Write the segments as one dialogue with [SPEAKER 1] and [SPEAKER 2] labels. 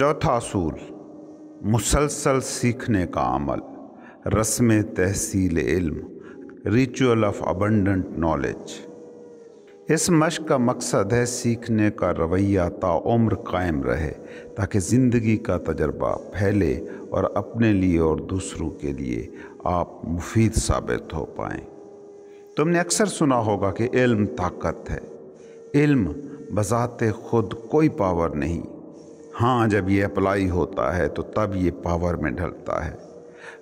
[SPEAKER 1] चौथा असूल मुसलसल सीखने का अमल रस्म तहसील इल्म रिचुअल ऑफ अबंडेंट नॉलेज इस मश्क का मकसद है सीखने का रवैया ताम्र कायम रहे ताकि ज़िंदगी का तजर्बा फैले और अपने लिए और दूसरों के लिए आप मुफीद साबित हो पाएँ तुमने अक्सर सुना होगा कि इल्म ताकत है इल्म बज़ात खुद कोई पावर नहीं हाँ जब ये अप्लाई होता है तो तब ये पावर में ढलता है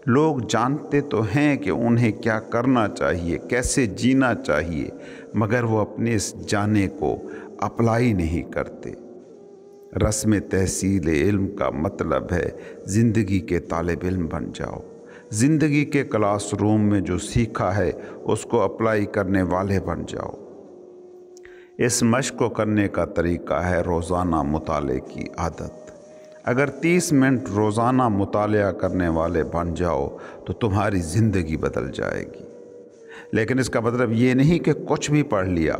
[SPEAKER 1] लोग जानते तो हैं कि उन्हें क्या करना चाहिए कैसे जीना चाहिए मगर वो अपने इस जाने को अप्लाई नहीं करते रस्म तहसील इल्म का मतलब है ज़िंदगी के तालब इल्म बन जाओ ज़िंदगी के क्लासरूम में जो सीखा है उसको अप्लाई करने वाले बन जाओ इस मश्क को करने का तरीका है रोज़ाना मुताले की आदत अगर 30 मिनट रोज़ाना मुताल करने वाले बन जाओ तो तुम्हारी ज़िंदगी बदल जाएगी लेकिन इसका मतलब ये नहीं कि कुछ भी पढ़ लिया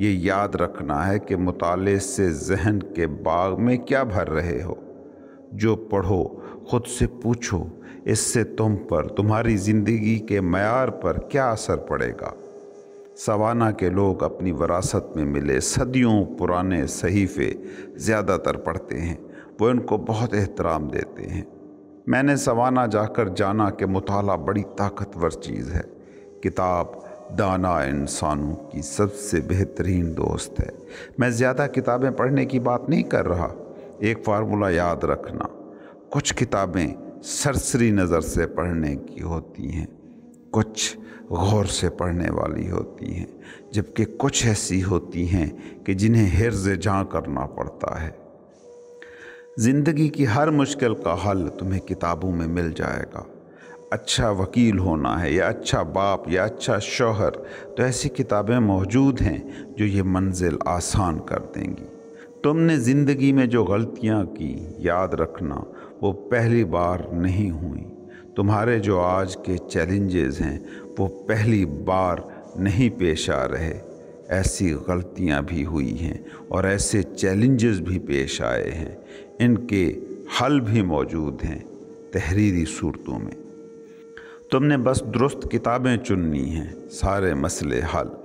[SPEAKER 1] ये याद रखना है कि मुताले से जहन के बाग में क्या भर रहे हो जो पढ़ो ख़ुद से पूछो इससे तुम पर तुम्हारी ज़िंदगी के मैार पर क्या असर पड़ेगा सवाना के लोग अपनी वरासत में मिले सदियों पुराने सहीफ़े ज़्यादातर पढ़ते हैं वो इनको बहुत एहतराम देते हैं मैंने सवाना जाकर जाना कि मताल बड़ी ताकतवर चीज़ है किताब दाना इंसानों की सबसे बेहतरीन दोस्त है मैं ज़्यादा किताबें पढ़ने की बात नहीं कर रहा एक फार्मूला याद रखना कुछ किताबें सरसरी नज़र से पढ़ने की होती हैं कुछ गौर से पढ़ने वाली होती हैं जबकि कुछ ऐसी होती हैं कि जिन्हें हिरज जहाँ करना पड़ता है ज़िंदगी की हर मुश्किल का हल तुम्हें किताबों में मिल जाएगा अच्छा वकील होना है या अच्छा बाप या अच्छा शोहर तो ऐसी किताबें मौजूद हैं जो ये मंजिल आसान कर देंगी तुमने ज़िंदगी में जो गलतियाँ की याद रखना वो पहली बार नहीं हुई तुम्हारे जो आज के चैलेंजेस हैं वो पहली बार नहीं पेश आ रहे ऐसी गलतियां भी हुई हैं और ऐसे चैलेंजेस भी पेश आए हैं इनके हल भी मौजूद हैं तहरीरी सूरतों में तुमने बस दुरुस्त किताबें चुननी हैं सारे मसले हल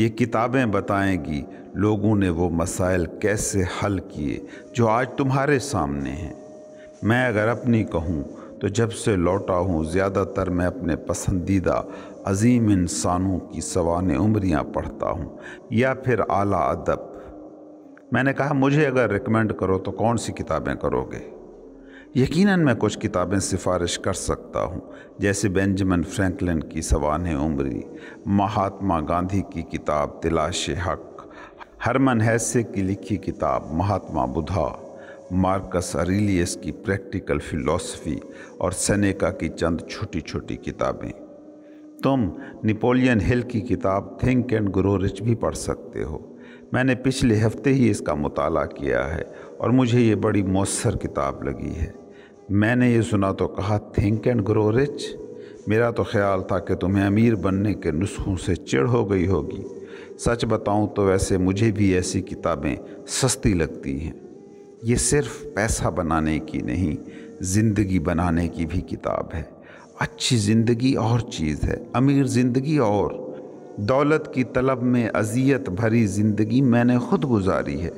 [SPEAKER 1] ये किताबें बताएंगी लोगों ने वो मसाइल कैसे हल किए जो आज तुम्हारे सामने हैं मैं अगर अपनी कहूँ तो जब से लौटा हूँ ज़्यादातर मैं अपने पसंदीदा अजीम इंसानों की सवान उमरियाँ पढ़ता हूँ या फिर आला अदब मैंने कहा मुझे अगर रिकमेंड करो तो कौन सी किताबें करोगे यकीनन मैं कुछ किताबें सिफारिश कर सकता हूँ जैसे बेंजामिन फ्रैंकलिन की सवान उम्री महात्मा गांधी की किताब तिलाश हक हरमन हैसे की लिखी किताब महात्मा बुधा मार्कस अरिलियस की प्रैक्टिकल फिलॉसफी और सनेका की चंद छोटी छोटी किताबें तुम नेपोलियन हिल की किताब थिंक एंड ग्रो रिच भी पढ़ सकते हो मैंने पिछले हफ्ते ही इसका मुताला किया है और मुझे ये बड़ी मौसर किताब लगी है मैंने ये सुना तो कहा थिंक एंड ग्रो रिच मेरा तो ख्याल था कि तुम्हें अमीर बनने के नुस्खों से चिड़ हो गई होगी सच बताऊं तो वैसे मुझे भी ऐसी किताबें सस्ती लगती हैं ये सिर्फ पैसा बनाने की नहीं ज़िंदगी बनाने की भी किताब है अच्छी ज़िंदगी और चीज़ है अमीर ज़िंदगी और दौलत की तलब में अजियत भरी ज़िंदगी मैंने खुद गुजारी है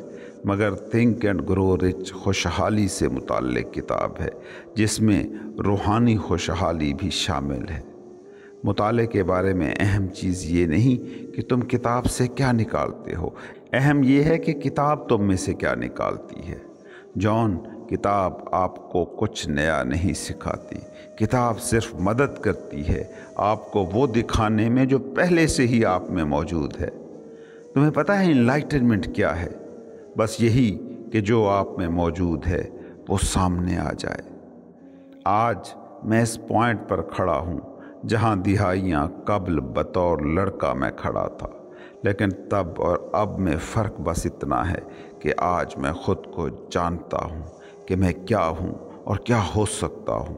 [SPEAKER 1] मगर थिंक एंड ग्रो रिच खुशहाली से मुतल किताब है जिसमें रूहानी खुशहाली भी शामिल है मुताल के बारे में अहम चीज़ ये नहीं कि तुम किताब से क्या निकालते हो अहम यह है कि किताब तुम में से क्या निकालती है जॉन किताब आपको कुछ नया नहीं सिखाती किताब सिर्फ मदद करती है आपको वो दिखाने में जो पहले से ही आप में मौजूद है तुम्हें पता है इन्लाइटनमेंट क्या है बस यही कि जो आप में मौजूद है वो सामने आ जाए आज मैं इस पॉइंट पर खड़ा हूँ जहाँ दिहाइयाँ कबल बतौर लड़का मैं खड़ा था लेकिन तब और अब में फ़र्क बस इतना है कि आज मैं खुद को जानता हूँ कि मैं क्या हूँ और क्या हो सकता हूँ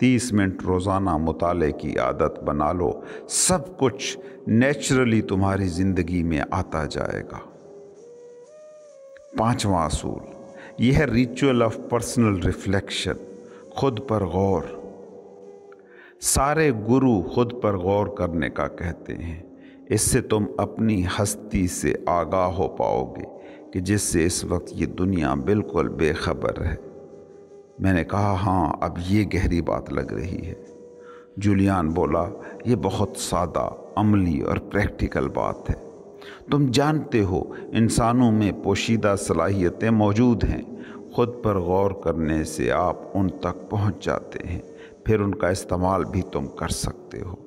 [SPEAKER 1] तीस मिनट रोज़ाना मुताले की आदत बना लो सब कुछ नेचुरली तुम्हारी ज़िंदगी में आता जाएगा पांचवा असूल यह है रिचुअल ऑफ पर्सनल रिफ्लेक्शन खुद पर गौर सारे गुरु खुद पर गौर करने का कहते हैं इससे तुम अपनी हस्ती से आगाह हो पाओगे कि जिससे इस वक्त ये दुनिया बिल्कुल बेखबर है मैंने कहा हाँ अब ये गहरी बात लग रही है जूलियान बोला ये बहुत सादा अमली और प्रैक्टिकल बात है तुम जानते हो इंसानों में पोशीदा सलाहियतें मौजूद हैं खुद पर गौर करने से आप उन तक पहुंच जाते हैं फिर उनका इस्तेमाल भी तुम कर सकते हो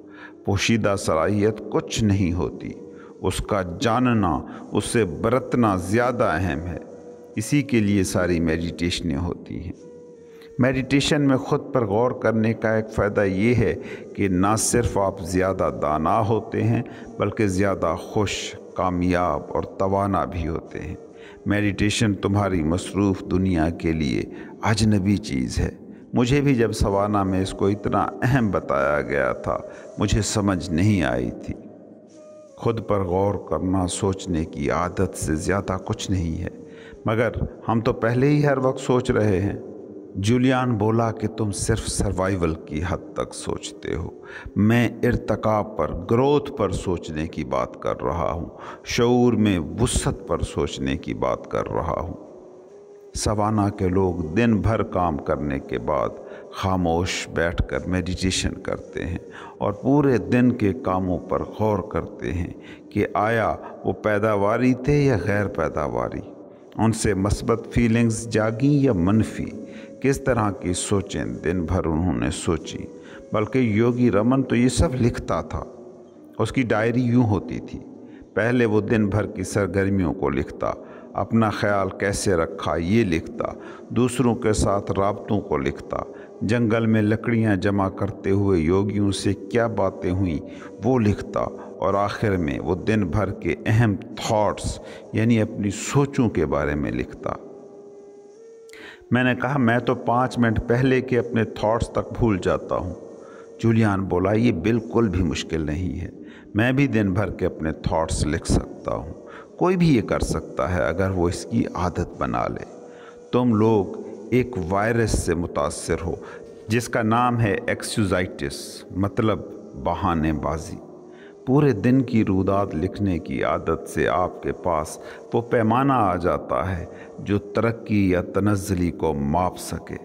[SPEAKER 1] पोशीदा सलाहियत कुछ नहीं होती उसका जानना उससे बरतना ज़्यादा अहम है इसी के लिए सारी मेडिटेशनें होती हैं मेडिटेशन में ख़ुद पर गौर करने का एक फ़ायदा ये है कि ना सिर्फ आप ज़्यादा दाना होते हैं बल्कि ज़्यादा खुश कामयाब और तवाना भी होते हैं मेडिटेशन तुम्हारी मसरूफ़ दुनिया के लिए अजनबी चीज़ है मुझे भी जब सवाना में इसको इतना अहम बताया गया था मुझे समझ नहीं आई थी खुद पर गौर करना सोचने की आदत से ज़्यादा कुछ नहीं है मगर हम तो पहले ही हर वक्त सोच रहे हैं जूलियन बोला कि तुम सिर्फ सर्वाइवल की हद तक सोचते हो मैं इरतका पर ग्रोथ पर सोचने की बात कर रहा हूँ शूर में वसत पर सोचने की बात कर रहा हूँ सवाना के लोग दिन भर काम करने के बाद खामोश बैठकर मेडिटेशन करते हैं और पूरे दिन के कामों पर गौर करते हैं कि आया वो पैदावारी थे या गैर पैदावारी उनसे मस्बत फीलिंग्स जागी या मनफी किस तरह की सोचें दिन भर उन्होंने सोची बल्कि योगी रमन तो ये सब लिखता था उसकी डायरी यूँ होती थी पहले वो दिन भर की सरगर्मियों को लिखता अपना ख्याल कैसे रखा ये लिखता दूसरों के साथ रबतों को लिखता जंगल में लकड़ियां जमा करते हुए योगियों से क्या बातें हुई वो लिखता और आखिर में वो दिन भर के अहम थॉट्स यानी अपनी सोचों के बारे में लिखता मैंने कहा मैं तो पाँच मिनट पहले के अपने थॉट्स तक भूल जाता हूँ जूलियान बोला ये बिल्कुल भी मुश्किल नहीं है मैं भी दिन भर के अपने थॉट्स लिख सकता हूँ कोई भी ये कर सकता है अगर वो इसकी आदत बना ले तुम लोग एक वायरस से मुतासर हो जिसका नाम है एक्सुजाइटिस मतलब बहानेबाजी पूरे दिन की रुदात लिखने की आदत से आपके पास वो पैमाना आ जाता है जो तरक्की या तनजली को माप सके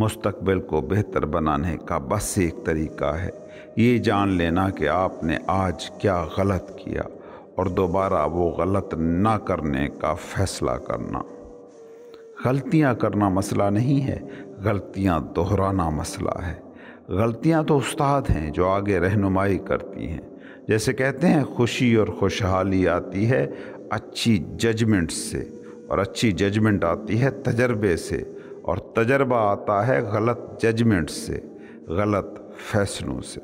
[SPEAKER 1] मुस्तकबिल को बेहतर बनाने का बस एक तरीका है ये जान लेना कि आपने आज क्या गलत किया और दोबारा वो गलत ना करने का फ़ैसला करना गलतियां करना मसला नहीं है गलतियां दोहराना मसला है गलतियां तो उस्ताद हैं जो आगे रहनुमाई करती हैं जैसे कहते हैं खुशी और खुशहाली आती है अच्छी जजमेंट से और अच्छी जजमेंट आती है तजर्बे से और तजर्बा आता है गलत जजमेंट से गलत फैसलों से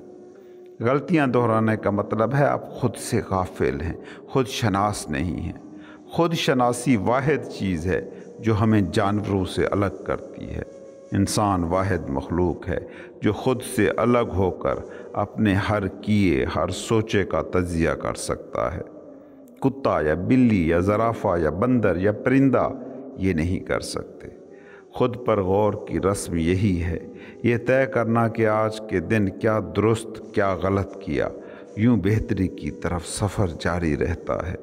[SPEAKER 1] गलतियां दोहराने का मतलब है आप खुद से गाफिल हैं खुद शनास नहीं हैं खुद शनासी वाद चीज़ है जो हमें जानवरों से अलग करती है इंसान वाद मखलूक है जो ख़ुद से अलग होकर अपने हर किए हर सोचे का तजिया कर सकता है कुत्ता या बिल्ली या ज़राफ़ा या बंदर या परिंदा ये नहीं कर सकते खुद पर गौर की रस्म यही है ये तय करना कि आज के दिन क्या दुरुस्त क्या गलत किया यूँ बेहतरी की तरफ सफ़र जारी रहता है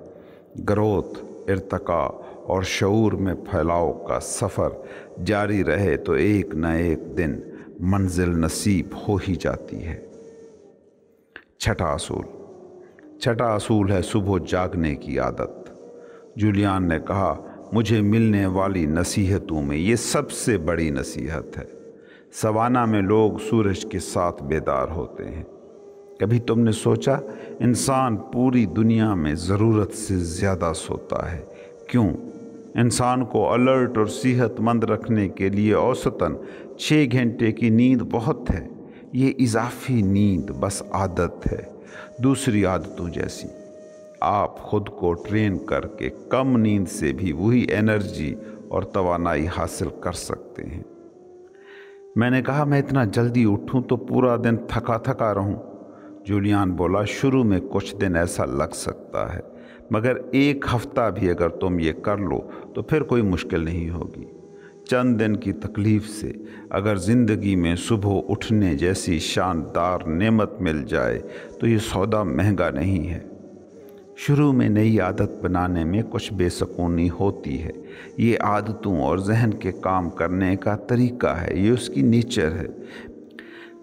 [SPEAKER 1] ग्रोथ इरतका और शूर में फैलाव का सफ़र जारी रहे तो एक न एक दिन मंजिल नसीब हो ही जाती है छठा असूल छठा असूल है सुबह जागने की आदत जुलियान ने कहा मुझे मिलने वाली नसीहतों में ये सबसे बड़ी नसीहत है सवाना में लोग सूरज के साथ बेदार होते हैं कभी तुमने सोचा इंसान पूरी दुनिया में ज़रूरत से ज़्यादा सोता है क्यों इंसान को अलर्ट और सेहतमंद रखने के लिए औसतन छः घंटे की नींद बहुत है ये इजाफी नींद बस आदत है दूसरी आदतों जैसी आप खुद को ट्रेन करके कम नींद से भी वही एनर्जी और तवानाई हासिल कर सकते हैं मैंने कहा मैं इतना जल्दी उठूं तो पूरा दिन थका थका रहूं जूलियान बोला शुरू में कुछ दिन ऐसा लग सकता है मगर एक हफ्ता भी अगर तुम ये कर लो तो फिर कोई मुश्किल नहीं होगी चंद दिन की तकलीफ़ से अगर ज़िंदगी में सुबह उठने जैसी शानदार नेमत मिल जाए तो ये सौदा महंगा नहीं है शुरू में नई आदत बनाने में कुछ बेसकूनी होती है ये आदतों और जहन के काम करने का तरीका है ये उसकी नेचर है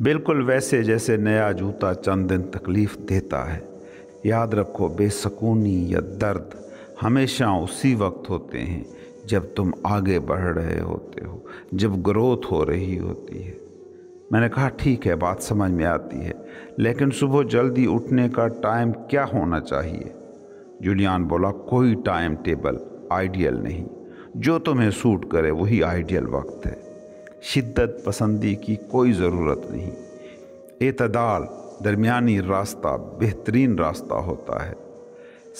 [SPEAKER 1] बिल्कुल वैसे जैसे नया जूता चंद दिन तकलीफ़ देता है याद रखो बेसकूनी या दर्द हमेशा उसी वक्त होते हैं जब तुम आगे बढ़ रहे होते हो जब ग्रोथ हो रही होती है मैंने कहा ठीक है बात समझ में आती है लेकिन सुबह जल्दी उठने का टाइम क्या होना चाहिए जुलियान बोला कोई टाइम टेबल आइडियल नहीं जो तुम्हें सूट करे वही आइडियल वक्त है शिद्दत पसंदी की कोई ज़रूरत नहीं एतदाल दरमियानी रास्ता बेहतरीन रास्ता होता है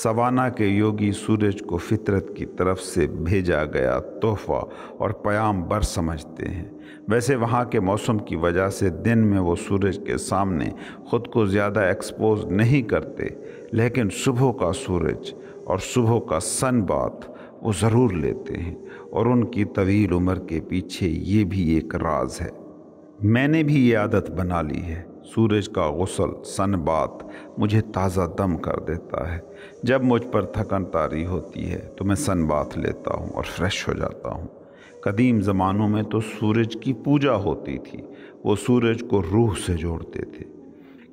[SPEAKER 1] सवाना के योगी सूरज को फितरत की तरफ से भेजा गया तोहफा और प्याम बर समझते हैं वैसे वहाँ के मौसम की वजह से दिन में वो सूरज के सामने ख़ुद को ज़्यादा एक्सपोज नहीं करते लेकिन सुबह का सूरज और सुबह का सन बात वो ज़रूर लेते हैं और उनकी तवील उम्र के पीछे ये भी एक राज है मैंने भी ये आदत बना ली है सूरज का गसल सन बात मुझे ताज़ा दम कर देता है जब मुझ पर थकन तारी होती है तो मैं सन बात लेता हूँ और फ्रेश हो जाता हूँ कदीम ज़मानों में तो सूरज की पूजा होती थी वो सूरज को रूह से जोड़ते थे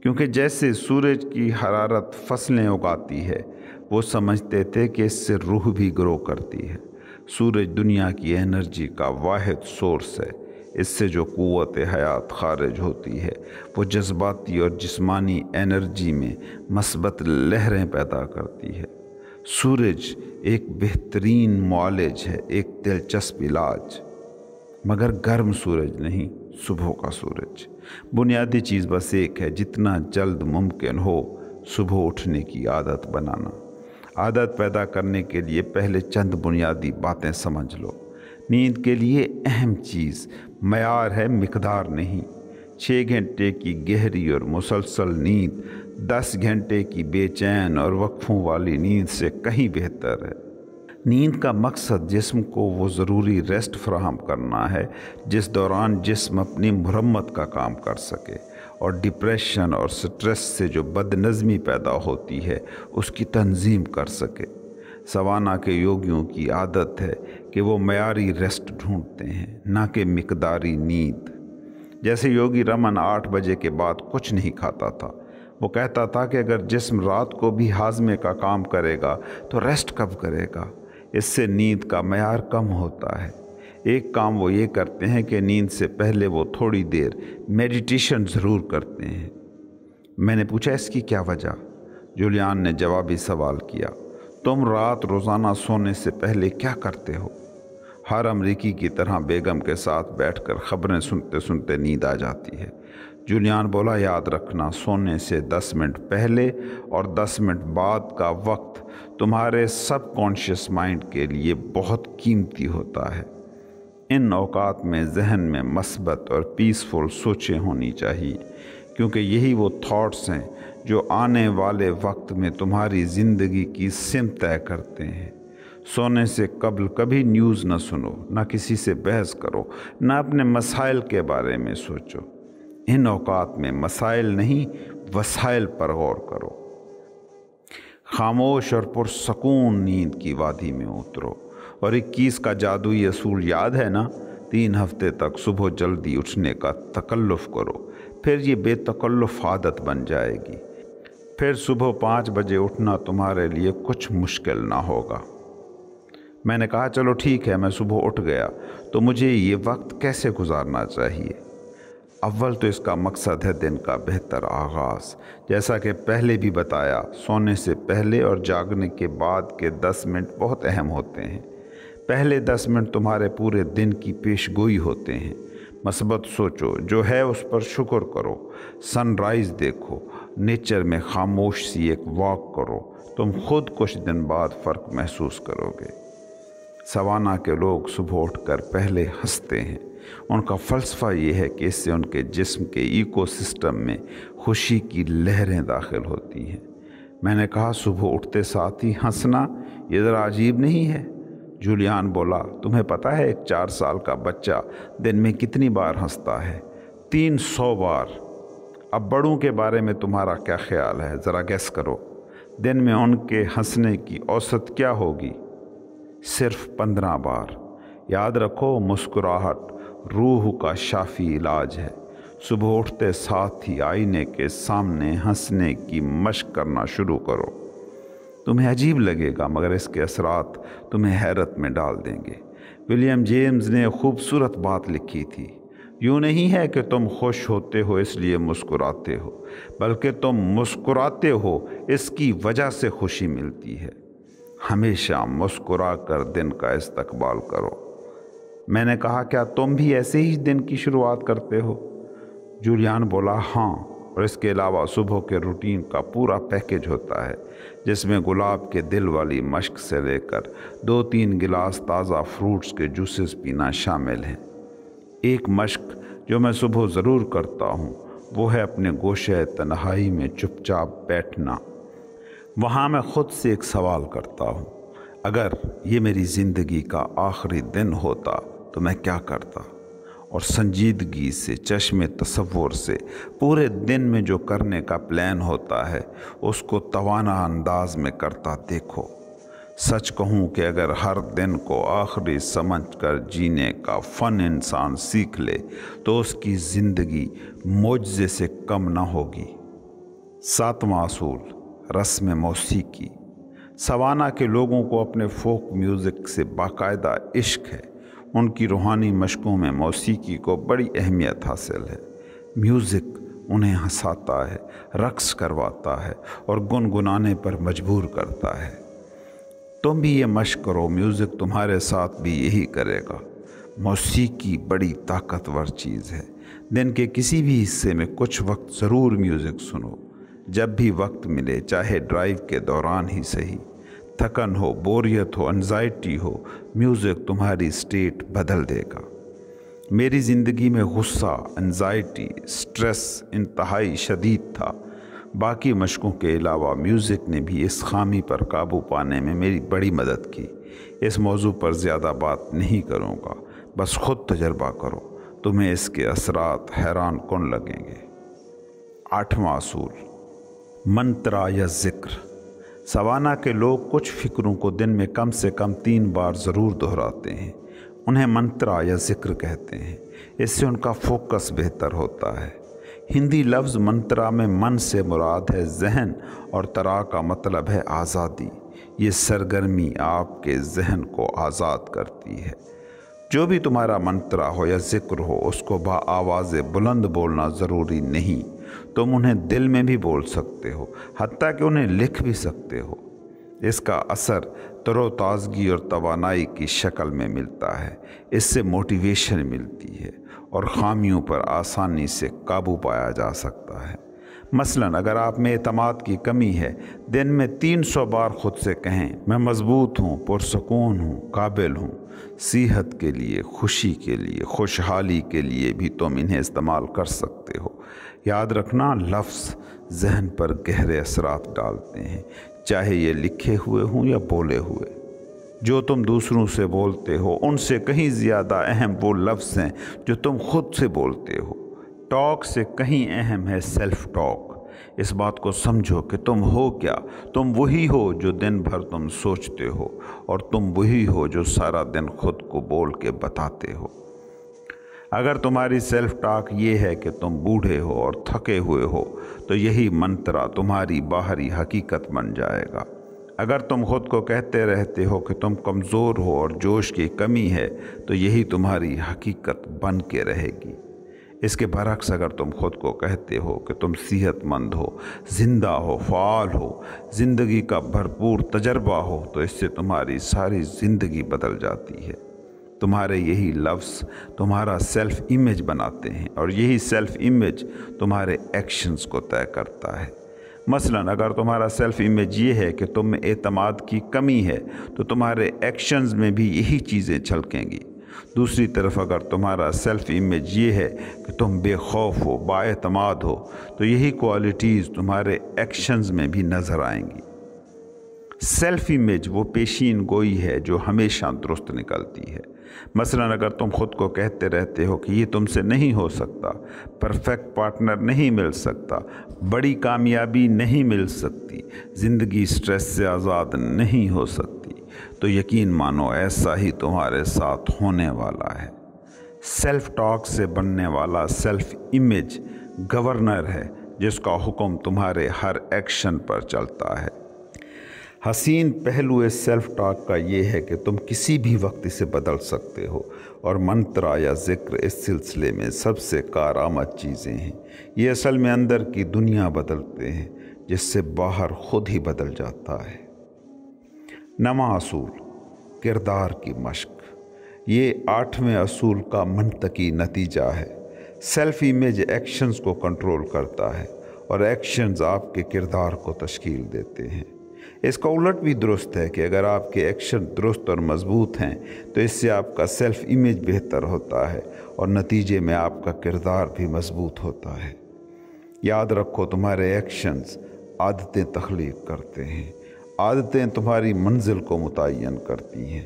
[SPEAKER 1] क्योंकि जैसे सूरज की हरारत फसलें उगाती है वो समझते थे कि इससे रूह भी ग्रो करती है सूरज दुनिया की एनर्जी का वाद सोर्स है इससे जो क़वत हयात खारिज होती है वो जज्बाती और जिस्मानी एनर्जी में मस्बत लहरें पैदा करती है सूरज एक बेहतरीन मालज है एक दिलचस्प इलाज मगर गर्म सूरज नहीं सुबह का सूरज बुनियादी चीज़ बस एक है जितना जल्द मुमकिन हो सुबह उठने की आदत बनाना आदत पैदा करने के लिए पहले चंद बुनियादी बातें समझ लो नींद के लिए अहम चीज़ मैार है मकदार नहीं छः घंटे की गहरी और मुसलसल नींद दस घंटे की बेचैन और वक्फों वाली नींद से कहीं बेहतर है नींद का मकसद जिस्म को वो ज़रूरी रेस्ट फ्राहम करना है जिस दौरान जिस्म अपनी मुरम्मत का काम कर सके और डिप्रेशन और स्ट्रेस से जो बदनज़मी पैदा होती है उसकी तंजीम कर सके सवाना के योगियों की आदत है कि वो मयारी रेस्ट ढूंढते हैं ना कि मकदारी नींद जैसे योगी रमन आठ बजे के बाद कुछ नहीं खाता था वो कहता था कि अगर जिस्म रात को भी हाजमे का काम करेगा तो रेस्ट कब करेगा इससे नींद का मैार कम होता है एक काम वो ये करते हैं कि नींद से पहले वो थोड़ी देर मेडिटेशन ज़रूर करते हैं मैंने पूछा इसकी क्या वजह जुलियान ने जवाबी सवाल किया तुम रात रोज़ाना सोने से पहले क्या करते हो हर अमरीकी की तरह बेगम के साथ बैठकर खबरें सुनते सुनते नींद आ जाती है जूनियान बोला याद रखना सोने से दस मिनट पहले और दस मिनट बाद का वक्त तुम्हारे सब कॉन्शियस माइंड के लिए बहुत कीमती होता है इन अवकात में जहन में मस्बत और पीसफुल सोचें होनी चाहिए क्योंकि यही वो थॉट्स हैं जो आने वाले वक्त में तुम्हारी ज़िंदगी की सिम तय करते हैं सोने से कबल कभी न्यूज़ ना सुनो ना किसी से बहस करो ना अपने मसाइल के बारे में सोचो इन अवकात में मसाइल नहीं वसाइल पर गौर करो खामोश और पुरसकून नींद की वादी में उतरो और 21 का जादुई असूल याद है ना तीन हफ्ते तक सुबह जल्दी उठने का तकल्लुफ़ करो फिर ये बेतकल्लुफ़ आदत बन जाएगी फिर सुबह पाँच बजे उठना तुम्हारे लिए कुछ मुश्किल ना होगा मैंने कहा चलो ठीक है मैं सुबह उठ गया तो मुझे ये वक्त कैसे गुजारना चाहिए अव्वल तो इसका मकसद है दिन का बेहतर आगाज़ जैसा कि पहले भी बताया सोने से पहले और जागने के बाद के दस मिनट बहुत अहम होते हैं पहले दस मिनट तुम्हारे पूरे दिन की पेश गोई होते हैं मस्बत सोचो जो है उस पर शुक्र करो सनराइज़ देखो नेचर में खामोश सी एक वॉक करो तुम खुद कुछ दिन बाद फ़र्क महसूस करोगे सवाना के लोग सुबह उठकर पहले हंसते हैं उनका फ़लसफ़ा यह है कि इससे उनके जिस्म के इकोसिस्टम में खुशी की लहरें दाखिल होती हैं मैंने कहा सुबह उठते साथ ही हंसना ये ज़रा अजीब नहीं है जुलियान बोला तुम्हें पता है एक चार साल का बच्चा दिन में कितनी बार हंसता है तीन सौ बार अब बड़ों के बारे में तुम्हारा क्या ख्याल है ज़रा गैस करो दिन में उनके हंसने की औसत क्या होगी सिर्फ पंद्रह बार याद रखो मुस्कुराहट रूह का शाफी इलाज है सुबह उठते साथ ही आईने के सामने हंसने की मशक करना शुरू करो तुम्हें अजीब लगेगा मगर इसके असरात तुम्हें हैरत में डाल देंगे विलियम जेम्स ने खूबसूरत बात लिखी थी यूँ नहीं है कि तुम खुश होते हो इसलिए मुस्कुराते हो बल्कि तुम मुस्कुराते हो इसकी वजह से खुशी मिलती है हमेशा मुस्कुरा कर दिन का इस्तकबाल करो मैंने कहा क्या तुम भी ऐसे ही दिन की शुरुआत करते हो जूलियान बोला हाँ और इसके अलावा सुबह के रूटीन का पूरा पैकेज होता है जिसमें गुलाब के दिल वाली मश्क से लेकर दो तीन गिलास ताज़ा फ्रूट्स के जूसेस पीना शामिल हैं एक मश्क जो मैं सुबह ज़रूर करता हूँ वो है अपने गोशे तन्हाई में चुपचाप बैठना वहाँ मैं ख़ुद से एक सवाल करता हूँ अगर ये मेरी ज़िंदगी का आखिरी दिन होता तो मैं क्या करता और संजीदगी से चश्म तस्वुर से पूरे दिन में जो करने का प्लान होता है उसको तवाना अंदाज में करता देखो सच कहूँ कि अगर हर दिन को आखिरी समझ कर जीने का फ़न इंसान सीख ले तो उसकी ज़िंदगी मोजे से कम ना होगी सातवां असूल रस्म मौसीकी सवाना के लोगों को अपने फोक म्यूज़िक से बाकायदा इश्क है उनकी रूहानी मशक़ों में मौसीकी को बड़ी अहमियत हासिल है म्यूज़िक उन्हें हंसाता है रक्स करवाता है और गुनगुनाने पर मजबूर करता है तुम भी ये मश करो म्यूज़िक तुम्हारे साथ भी यही करेगा मौसीकी बड़ी ताकतवर चीज़ है दिन के किसी भी हिस्से में कुछ वक्त ज़रूर म्यूज़िक सुनो जब भी वक्त मिले चाहे ड्राइव के दौरान ही सही थकन हो बोरियत हो एनजाइटी हो म्यूज़िक तुम्हारी स्टेट बदल देगा मेरी ज़िंदगी में गुस्सा एनजाइटी स्ट्रेस इंतहाई शदीद था बाकी मशक़ों के अलावा म्यूज़िक ने भी इस खामी पर काबू पाने में मेरी बड़ी मदद की इस मौजू पर ज़्यादा बात नहीं करूँगा बस ख़ुद तजर्बा करो तुम्हें इसके असरात हैरान कौन लगेंगे आठवां असूल मंत्रा या ज़िक्र सवाना के लोग कुछ फ़िक्रों को दिन में कम से कम तीन बार ज़रूर दोहराते हैं उन्हें मंत्रा या ज़िक्र कहते हैं इससे उनका फोकस बेहतर होता है हिंदी लफ्ज़ मंत्रा में मन से मुराद है जहन और तरा का मतलब है आज़ादी ये सरगर्मी आपके जहन को आज़ाद करती है जो भी तुम्हारा मंत्रा हो या ज़िक्र हो उसको बा आवाज़ बुलंद बोलना ज़रूरी नहीं तुम उन्हें दिल में भी बोल सकते हो हती कि उन्हें लिख भी सकते हो इसका असर तरोताजगी और तोानाई की शक्ल में मिलता है इससे मोटिवेशन मिलती है और ख़ामियों पर आसानी से काबू पाया जा सकता है मसलन अगर आप में अतमाद की कमी है दिन में तीन सौ बार ख़ुद से कहें मैं मजबूत हूँ पुरसकून हूँ काबिल हूँ सेहत के लिए खुशी के लिए खुशहाली के लिए भी तुम इन्हें इस्तेमाल कर सकते हो याद रखना लफ्ज़ जहन पर गहरे असरात डालते हैं चाहे ये लिखे हुए हों या बोले हुए जो तुम दूसरों से बोलते हो उनसे कहीं ज़्यादा अहम वो लफ्ज़ हैं जो तुम खुद से बोलते हो टॉक से कहीं अहम है सेल्फ टॉक इस बात को समझो कि तुम हो क्या तुम वही हो जो दिन भर तुम सोचते हो और तुम वही हो जो सारा दिन खुद को बोल के बताते हो अगर तुम्हारी सेल्फ टॉक ये है कि तुम बूढ़े हो और थके हुए हो तो यही मंत्रा तुम्हारी बाहरी हकीकत बन जाएगा अगर तुम खुद को कहते रहते हो कि तुम कमज़ोर हो और जोश की कमी है तो यही तुम्हारी हकीकत बन के रहेगी इसके बरक्स अगर तुम खुद को कहते हो कि तुम सेहतमंद हो जिंदा हो फ़ाल हो ज़िंदगी का भरपूर तजर्बा हो तो इससे तुम्हारी सारी ज़िंदगी बदल जाती है तुम्हारे यही लफ्ज़ तुम्हारा सेल्फ़ इमेज बनाते हैं और यही सेल्फ़ इमेज तुम्हारे एक्शंस को तय करता है मसलन अगर तुम्हारा सेल्फ़ इमेज ये है कि तुम में अतमाद की कमी है तो तुम्हारे एक्शंस में भी यही चीज़ें छलकेंगी दूसरी तरफ अगर तुम्हारा सेल्फ़ इमेज ये है कि तुम बेखौफ हो बातमाद हो तो यही क्वालिटीज़ तुम्हारे एक्शंस में भी नज़र आएंगी सेल्फ़ इमेज वो पेशीन गोई है जो हमेशा दुरुस्त निकलती है मसला अगर तुम खुद को कहते रहते हो कि ये तुमसे नहीं हो सकता परफेक्ट पार्टनर नहीं मिल सकता बड़ी कामयाबी नहीं मिल सकती ज़िंदगी स्ट्रेस से आज़ाद नहीं हो सकती तो यकीन मानो ऐसा ही तुम्हारे साथ होने वाला है सेल्फ टॉक से बनने वाला सेल्फ इमेज गवर्नर है जिसका हुक्म तुम्हारे हर एक्शन पर चलता है हसीन पहलू सेल्फ टॉक का ये है कि तुम किसी भी वक्त इसे बदल सकते हो और मंत्रा या जिक्र इस सिलसिले में सबसे कारामद चीज़ें हैं ये असल में अंदर की दुनिया बदलते हैं जिससे बाहर खुद ही बदल जाता है नवा असूल किरदार की मशक ये आठवें असूल का मनतकी नतीजा है सेल्फ इमेज एक्शंस को कंट्रोल करता है और एक्शंस आपके किरदार को तश्कील देते हैं इसका उलट भी दुरुस्त है कि अगर आपके एक्शन दुरुस्त और मजबूत हैं तो इससे आपका सेल्फ इमेज बेहतर होता है और नतीजे में आपका किरदार भी मजबूत होता है याद रखो तुम्हारे एक्शंस आदतें तख्लीक करते हैं आदतें तुम्हारी मंजिल को मुतन करती हैं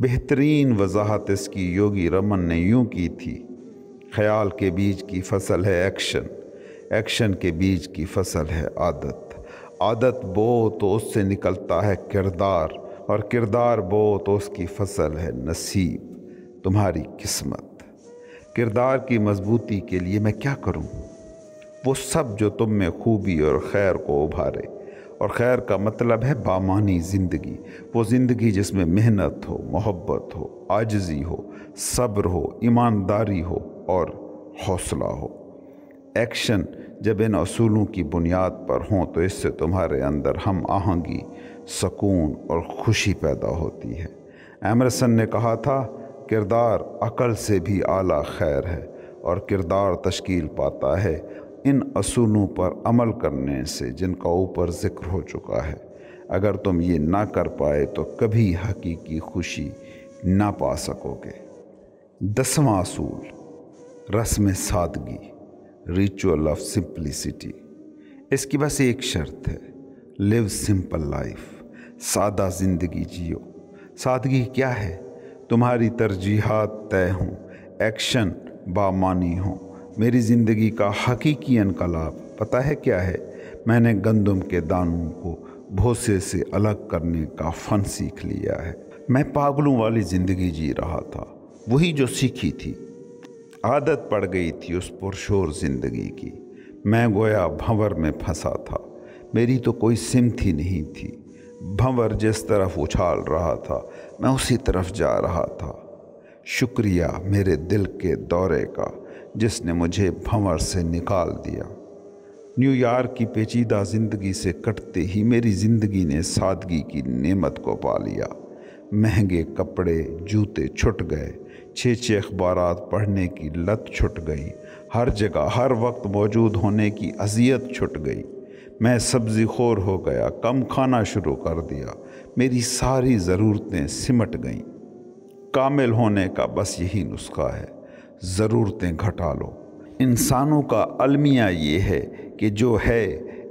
[SPEAKER 1] बेहतरीन वजाहत इसकी योगी रमन ने यूँ की थी ख्याल के बीज की फसल है एक्शन एक्शन के बीज की फसल है आदत आदत बो तो उससे निकलता है किरदार और किरदार बो तो उसकी फसल है नसीब तुम्हारी किस्मत किरदार की मजबूती के लिए मैं क्या करूं? वो सब जो तुम में खूबी और खैर को उभारे और खैर का मतलब है बामानी ज़िंदगी वो ज़िंदगी जिसमें मेहनत हो मोहब्बत हो आजजी हो सब्र हो ईमानदारी हो और हौसला हो एक्शन जब इन असूलों की बुनियाद पर हों तो इससे तुम्हारे अंदर हम आहंगी सकून और खुशी पैदा होती है एमरसन ने कहा था किरदार अकल से भी आला खैर है और किरदार तश्कील पाता है इन असूलों पर अमल करने से जिनका ऊपर ज़िक्र हो चुका है अगर तुम ये ना कर पाए तो कभी हकीकी खुशी ना पा सकोगे दसवां असूल रस्म सादगी रिचुअल ऑफ सिंप्लिसिटी इसकी बस एक शर्त है लिव सिंपल लाइफ सादा ज़िंदगी जियो सादगी क्या है तुम्हारी तरजीहत तय हों एक्शन बामानी हों मेरी ज़िंदगी का हकीकी इनकलाब पता है क्या है मैंने गंदम के दानों को भोसे से अलग करने का फ़न सीख लिया है मैं पागलों वाली ज़िंदगी जी रहा था वही जो सीखी थी आदत पड़ गई थी उस पुरशोर ज़िंदगी की मैं गोया भंवर में फंसा था मेरी तो कोई सिमत ही नहीं थी भंवर जिस तरफ उछाल रहा था मैं उसी तरफ जा रहा था शुक्रिया मेरे दिल के दौरे का जिसने मुझे भंवर से निकाल दिया न्यूयॉर्क की पेचीदा ज़िंदगी से कटते ही मेरी ज़िंदगी ने सादगी की नेमत को पा लिया महंगे कपड़े जूते छुट गए छः छः अखबार पढ़ने की लत छुट गई हर जगह हर वक्त मौजूद होने की अजियत छुट गई मैं सब्ज़ी खोर हो गया कम खाना शुरू कर दिया मेरी सारी ज़रूरतें सिमट गईं कामिल होने का बस यही नुस्खा है ज़रूरतें घटा लो इंसानों का अलमिया ये है कि जो है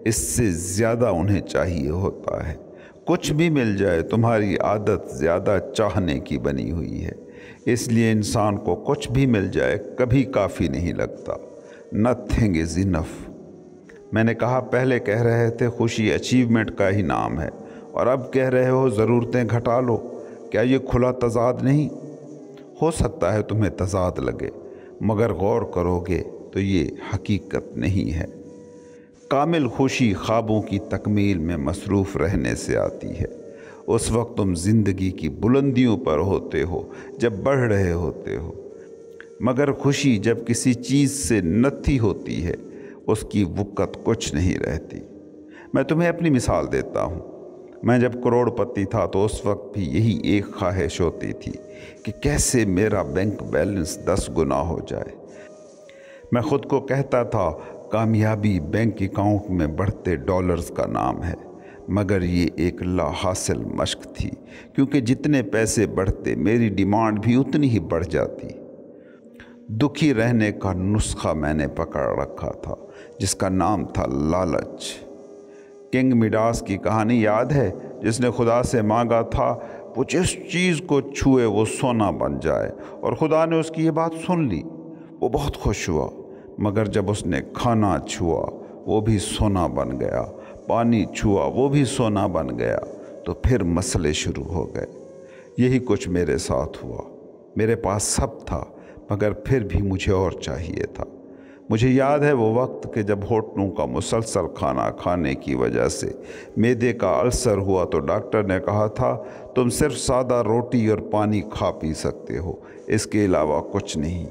[SPEAKER 1] इससे ज़्यादा उन्हें चाहिए होता है कुछ भी मिल जाए तुम्हारी आदत ज़्यादा चाहने की बनी हुई है इसलिए इंसान को कुछ भी मिल जाए कभी काफ़ी नहीं लगता नथिंग इज़ इनफ़ मैंने कहा पहले कह रहे थे खुशी अचीवमेंट का ही नाम है और अब कह रहे हो ज़रूरतें घटा लो क्या ये खुला तजाद नहीं हो सकता है तुम्हें तजाद लगे मगर गौर करोगे तो ये हकीकत नहीं है कामिल खुशी ख्वाबों की तकमील में मसरूफ़ रहने से आती है उस वक्त तुम जिंदगी की बुलंदियों पर होते हो जब बढ़ रहे होते हो मगर खुशी जब किसी चीज़ से नथी होती है उसकी वक़्त कुछ नहीं रहती मैं तुम्हें अपनी मिसाल देता हूँ मैं जब करोड़पति था तो उस वक्त भी यही एक ख्वाहिश होती थी कि कैसे मेरा बैंक बैलेंस दस गुना हो जाए मैं ख़ुद को कहता था कामयाबी बैंक अकाउंट में बढ़ते डॉलर्स का नाम है मगर ये एक लाहासिल मश्क थी क्योंकि जितने पैसे बढ़ते मेरी डिमांड भी उतनी ही बढ़ जाती दुखी रहने का नुस्खा मैंने पकड़ रखा था जिसका नाम था लालच किंग मिडास की कहानी याद है जिसने खुदा से मांगा था वो जिस चीज़ को छुए वो सोना बन जाए और खुदा ने उसकी ये बात सुन ली वो बहुत खुश हुआ मगर जब उसने खाना छुआ वो भी सोना बन गया पानी छुआ वो भी सोना बन गया तो फिर मसले शुरू हो गए यही कुछ मेरे साथ हुआ मेरे पास सब था मगर फिर भी मुझे और चाहिए था मुझे याद है वो वक्त कि जब होटलों का मुसलसल खाना खाने की वजह से मैदे का अल्सर हुआ तो डॉक्टर ने कहा था तुम सिर्फ सादा रोटी और पानी खा पी सकते हो इसके अलावा कुछ नहीं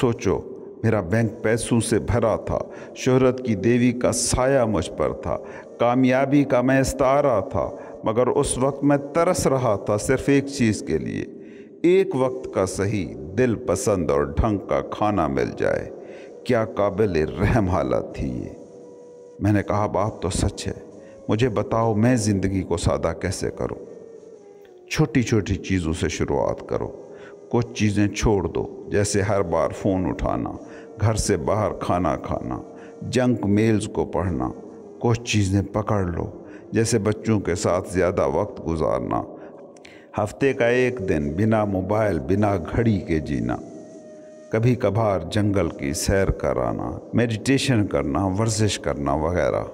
[SPEAKER 1] सोचो मेरा बैंक पैसों से भरा था शोहरत की देवी का साया मुझ पर था कामयाबी का मैं इस्तारा था मगर उस वक्त मैं तरस रहा था सिर्फ एक चीज़ के लिए एक वक्त का सही दिल पसंद और ढंग का खाना मिल जाए क्या काबिल रहम हालत थी ये मैंने कहा बाप तो सच है मुझे बताओ मैं ज़िंदगी को सादा कैसे करूं? छोटी छोटी चीज़ों से शुरुआत करो कुछ चीज़ें छोड़ दो जैसे हर बार फ़ोन उठाना घर से बाहर खाना खाना जंक मेल्स को पढ़ना कुछ चीज़ें पकड़ लो जैसे बच्चों के साथ ज़्यादा वक्त गुजारना हफ्ते का एक दिन बिना मोबाइल बिना घड़ी के जीना कभी कभार जंगल की सैर कराना मेडिटेशन करना वर्जिश करना वगैरह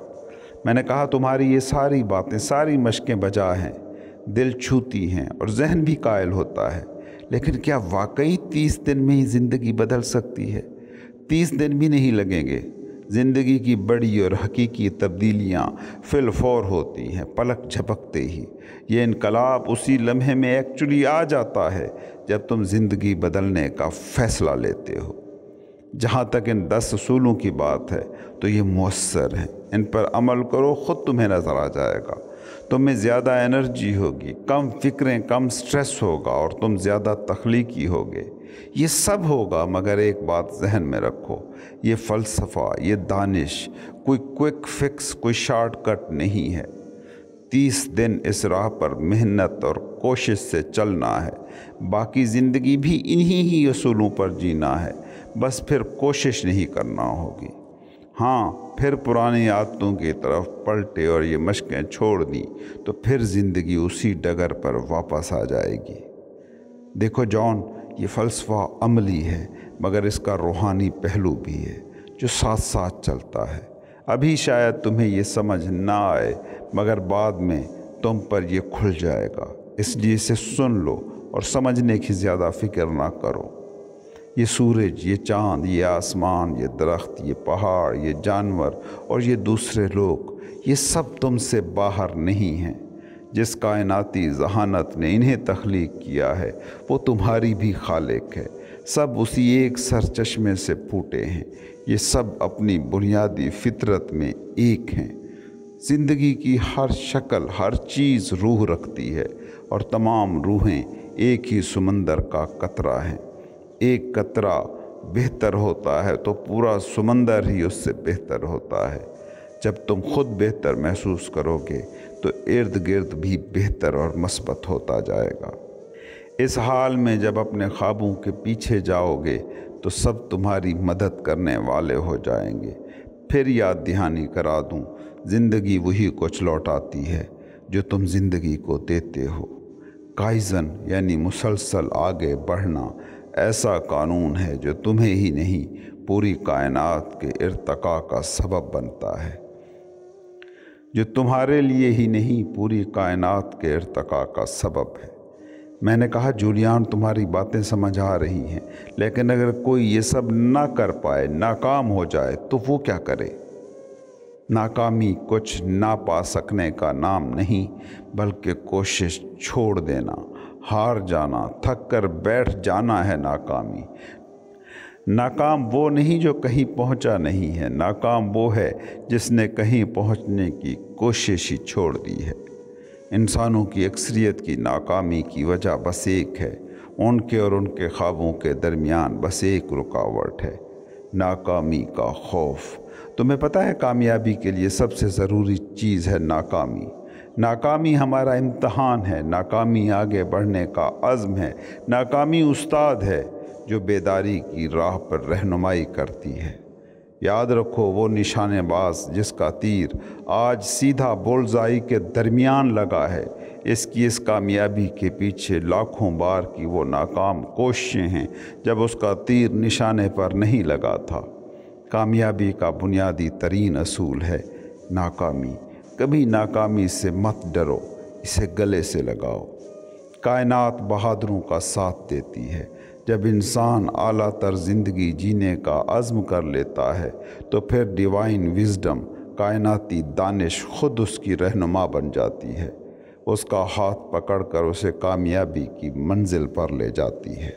[SPEAKER 1] मैंने कहा तुम्हारी ये सारी बातें सारी मशकें बजा हैं दिल छूती हैं और जहन भी कायल होता है लेकिन क्या वाकई तीस दिन में ही ज़िंदगी बदल सकती है तीस दिन भी नहीं लगेंगे ज़िंदगी की बड़ी और हकीकी तब्दीलियाँ फिलफौर होती हैं पलक झपकते ही ये इनकलाब उसी लम्हे में एक्चुअली आ जाता है जब तुम ज़िंदगी बदलने का फ़ैसला लेते हो जहाँ तक इन दस असूलों की बात है तो ये मौसर हैं इन पर अमल करो ख़ुद तुम्हें नज़र आ जाएगा तुम्हें ज़्यादा एनर्जी होगी कम फिक्रें कम स्ट्रेस होगा और तुम ज़्यादा तख्लीकी होगे ये सब होगा मगर एक बात जहन में रखो ये फ़लसफ़ा ये दानिश कोई क्विक फिक्स कोई शॉर्टकट नहीं है तीस दिन इस राह पर मेहनत और कोशिश से चलना है बाकी ज़िंदगी भी इन्हीं ही असूलों पर जीना है बस फिर कोशिश नहीं करना होगी हाँ फिर पुरानी आदतों की तरफ पलटे और ये मशकें छोड़ दी तो फिर ज़िंदगी उसी डगर पर वापस आ जाएगी देखो जॉन ये फ़लसफ़ा अमली है मगर इसका रूहानी पहलू भी है जो साथ साथ चलता है अभी शायद तुम्हें ये समझ ना आए मगर बाद में तुम पर यह खुल जाएगा इसलिए इसे सुन लो और समझने की ज़्यादा फिक्र ना करो ये सूरज ये चांद ये आसमान ये दरख्त ये पहाड़ ये जानवर और ये दूसरे लोग ये सब तुमसे बाहर नहीं हैं जिस कायनती जहानत ने इन्हें तख्लीक किया है वो तुम्हारी भी खालिक है सब उसी एक सरचश्मे से फूटे हैं ये सब अपनी बुनियादी फितरत में एक हैं ज़िंदगी की हर शक्ल हर चीज़ रूह रखती है और तमाम रूहें एक ही समंदर का कतरा है एक कतरा बेहतर होता है तो पूरा समंदर ही उससे बेहतर होता है जब तुम खुद बेहतर महसूस करोगे तो इर्द गिर्द भी बेहतर और मस्बत होता जाएगा इस हाल में जब अपने ख्वाबों के पीछे जाओगे तो सब तुम्हारी मदद करने वाले हो जाएंगे फिर याद दहानी करा दूँ ज़िंदगी वही कुछ लौटाती है जो तुम ज़िंदगी को देते हो काइजन यानी मुसलसल आगे बढ़ना ऐसा कानून है जो तुम्हें ही नहीं पूरी कायनात के इरतका का सबब बनता है जो तुम्हारे लिए ही नहीं पूरी कायनात के इरतका का सबब है मैंने कहा जूलियान तुम्हारी बातें समझ आ रही हैं लेकिन अगर कोई ये सब ना कर पाए नाकाम हो जाए तो वो क्या करे नाकामी कुछ ना पा सकने का नाम नहीं बल्कि कोशिश छोड़ देना हार जाना थक कर बैठ जाना है नाकामी नाकाम वो नहीं जो कहीं पहुंचा नहीं है नाकाम वो है जिसने कहीं पहुंचने की कोशिश ही छोड़ दी है इंसानों की अक्सरियत की नाकामी की वजह बस एक है उनके और उनके ख्वाबों के दरमियान बस एक रुकावट है नाकामी का खौफ तुम्हें पता है कामयाबी के लिए सबसे ज़रूरी चीज़ है नाकामी नाकामी हमारा इम्तहान है नाकामी आगे बढ़ने का अज़म है नाकामी उस्ताद है जो बेदारी की राह पर रहनुमाई करती है याद रखो वो निशानेबाज जिसका तीर आज सीधा बोलजाई के दरमियान लगा है इसकी इस कामयाबी के पीछे लाखों बार की वो नाकाम कोशिशें हैं जब उसका तीर निशाने पर नहीं लगा था कामयाबी का बुनियादी तरीन असूल है नाकामी कभी नाकामी से मत डरो इसे गले से लगाओ कायनात बहादुरों का साथ देती है जब इंसान अला तर ज़िंदगी जीने का आजम कर लेता है तो फिर डिवाइन विजडम कायनाती दानिश खुद उसकी रहनुमा बन जाती है उसका हाथ पकड़कर उसे कामयाबी की मंजिल पर ले जाती है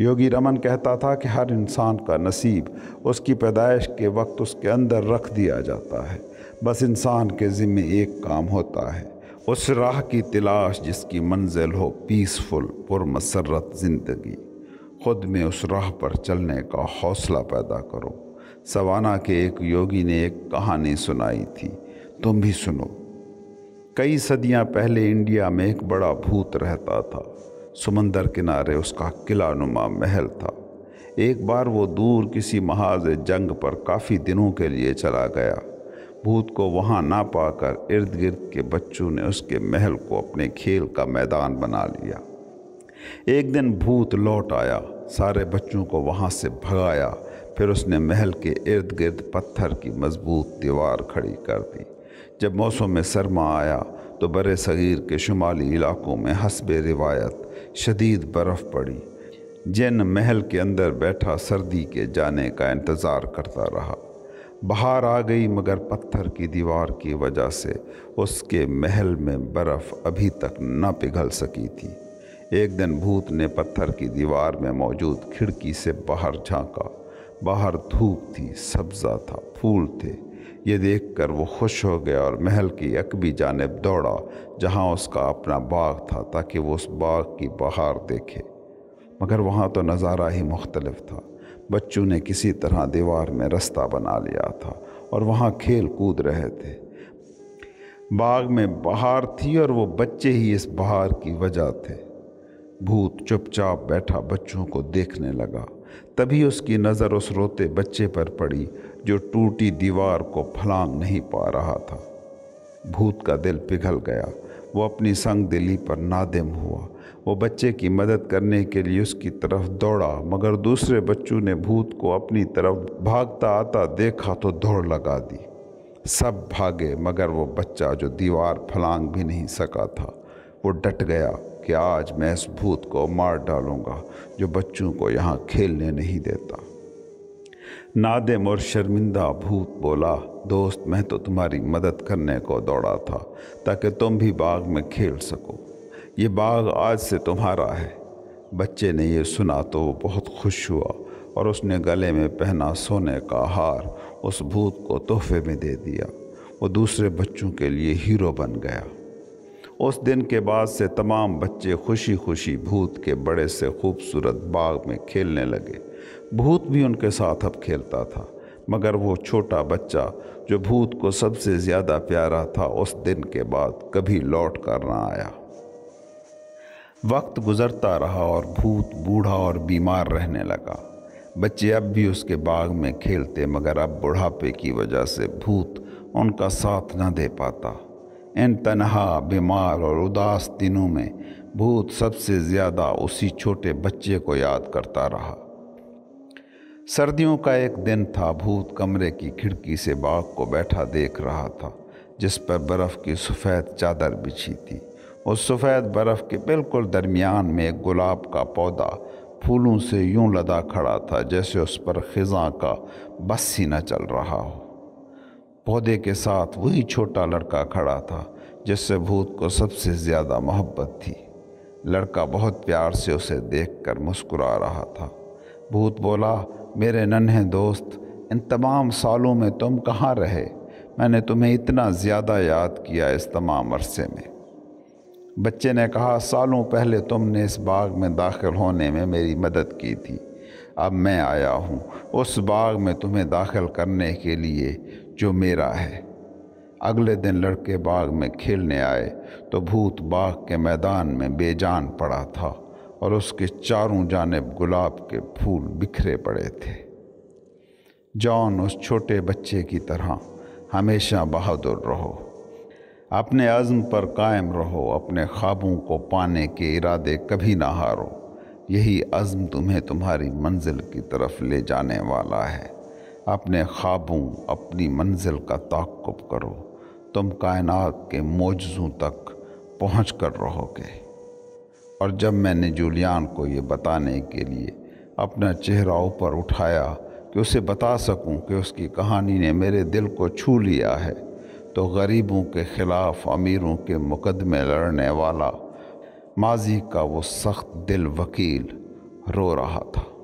[SPEAKER 1] योगी रमन कहता था कि हर इंसान का नसीब उसकी पैदाइश के वक्त उसके अंदर रख दिया जाता है बस इंसान के ज़िम्मे एक काम होता है उस राह की तलाश जिसकी मंजिल हो पीसफुल पुरमसरत ज़िंदगी खुद में उस राह पर चलने का हौसला पैदा करो सवाना के एक योगी ने एक कहानी सुनाई थी तुम भी सुनो कई सदियां पहले इंडिया में एक बड़ा भूत रहता था समंदर किनारे उसका किला नुमा महल था एक बार वो दूर किसी महाज जंग पर काफ़ी दिनों के लिए चला गया भूत को वहाँ ना पाकर इर्द गिर्द के बच्चों ने उसके महल को अपने खेल का मैदान बना लिया एक दिन भूत लौट आया सारे बच्चों को वहाँ से भगाया फिर उसने महल के इर्द गिर्द पत्थर की मजबूत दीवार खड़ी कर दी जब मौसम में सरमा आया तो बर सग़ीर के शुमाली इलाकों में हसब रिवायत शदीद बर्फ़ पड़ी जिन महल के अंदर बैठा सर्दी के जाने का इंतज़ार करता रहा बाहर आ गई मगर पत्थर की दीवार की वजह से उसके महल में बर्फ़ अभी तक न पिघल सकी थी एक दिन भूत ने पत्थर की दीवार में मौजूद खिड़की से बाहर झांका बाहर धूप थी सब्जा था फूल थे ये देखकर वो खुश हो गया और महल की अकबी जानब दौड़ा जहाँ उसका अपना बाग था ताकि वो उस बाग की बहार देखे मगर वहाँ तो नज़ारा ही मुख्तलफ था बच्चों ने किसी तरह दीवार में रास्ता बना लिया था और वहाँ खेल कूद रहे थे बाग में बहार थी और वो बच्चे ही इस बहार की वजह थे भूत चुपचाप बैठा बच्चों को देखने लगा तभी उसकी नज़र उस रोते बच्चे पर पड़ी जो टूटी दीवार को फलांग नहीं पा रहा था भूत का दिल पिघल गया वो अपनी संग दिली पर नादिम हुआ वो बच्चे की मदद करने के लिए उसकी तरफ दौड़ा मगर दूसरे बच्चों ने भूत को अपनी तरफ भागता आता देखा तो दौड़ लगा दी सब भागे मगर वो बच्चा जो दीवार फलांग भी नहीं सका था वो डट गया कि आज मैं इस भूत को मार डालूंगा जो बच्चों को यहाँ खेलने नहीं देता नादिम और शर्मिंदा भूत बोला दोस्त मैं तो तुम्हारी मदद करने को दौड़ा था ताकि तुम भी बाग में खेल सको ये बाग आज से तुम्हारा है बच्चे ने यह सुना तो वो बहुत खुश हुआ और उसने गले में पहना सोने का हार उस भूत को तोहफे में दे दिया वो दूसरे बच्चों के लिए हीरो बन गया उस दिन के बाद से तमाम बच्चे खुशी खुशी भूत के बड़े से खूबसूरत बाग में खेलने लगे भूत भी उनके साथ अब खेलता था मगर वो छोटा बच्चा जो भूत को सबसे ज़्यादा प्यारा था उस दिन के बाद कभी लौट कर ना आया वक्त गुजरता रहा और भूत बूढ़ा और बीमार रहने लगा बच्चे अब भी उसके बाग में खेलते मगर अब बुढ़ापे की वजह से भूत उनका साथ न दे पाता इन तनहा बीमार और उदास दिनों में भूत सबसे ज़्यादा उसी छोटे बच्चे को याद करता रहा सर्दियों का एक दिन था भूत कमरे की खिड़की से बाघ को बैठा देख रहा था जिस पर बर्फ़ की सफ़ेद चादर बिछी थी उस सफ़ेद बर्फ़ के बिल्कुल दरमियान में एक गुलाब का पौधा फूलों से यूं लदा खड़ा था जैसे उस पर ख़ज़ा का बस ही न चल रहा हो पौधे के साथ वही छोटा लड़का खड़ा था जिससे भूत को सबसे ज़्यादा मोहब्बत थी लड़का बहुत प्यार से उसे देखकर मुस्कुरा रहा था भूत बोला मेरे नन्हे दोस्त इन तमाम सालों में तुम कहाँ रहे मैंने तुम्हें इतना ज़्यादा याद किया इस तमाम अरसे में बच्चे ने कहा सालों पहले तुमने इस बाग में दाखिल होने में मेरी मदद की थी अब मैं आया हूँ उस बाग में तुम्हें दाखिल करने के लिए जो मेरा है अगले दिन लड़के बाग में खेलने आए तो भूत बाग के मैदान में बेजान पड़ा था और उसके चारों जानब गुलाब के फूल बिखरे पड़े थे जॉन उस छोटे बच्चे की तरह हमेशा बहादुर रहो अपने अज़म पर कायम रहो अपने ख्वाबों को पाने के इरादे कभी ना हारो यही आज़म तुम्हें तुम्हारी मंजिल की तरफ ले जाने वाला है अपने ख्वाबों अपनी मंजिल का ताकुब करो तुम कायनात के मौजों तक पहुँच कर रहोगे और जब मैंने जूलियान को ये बताने के लिए अपना चेहरा ऊपर उठाया कि उसे बता सकूं कि उसकी कहानी ने मेरे दिल को छू लिया है तो गरीबों के ख़िलाफ़ अमीरों के मुकदमे लड़ने वाला माजी का वो सख्त दिल वकील रो रहा था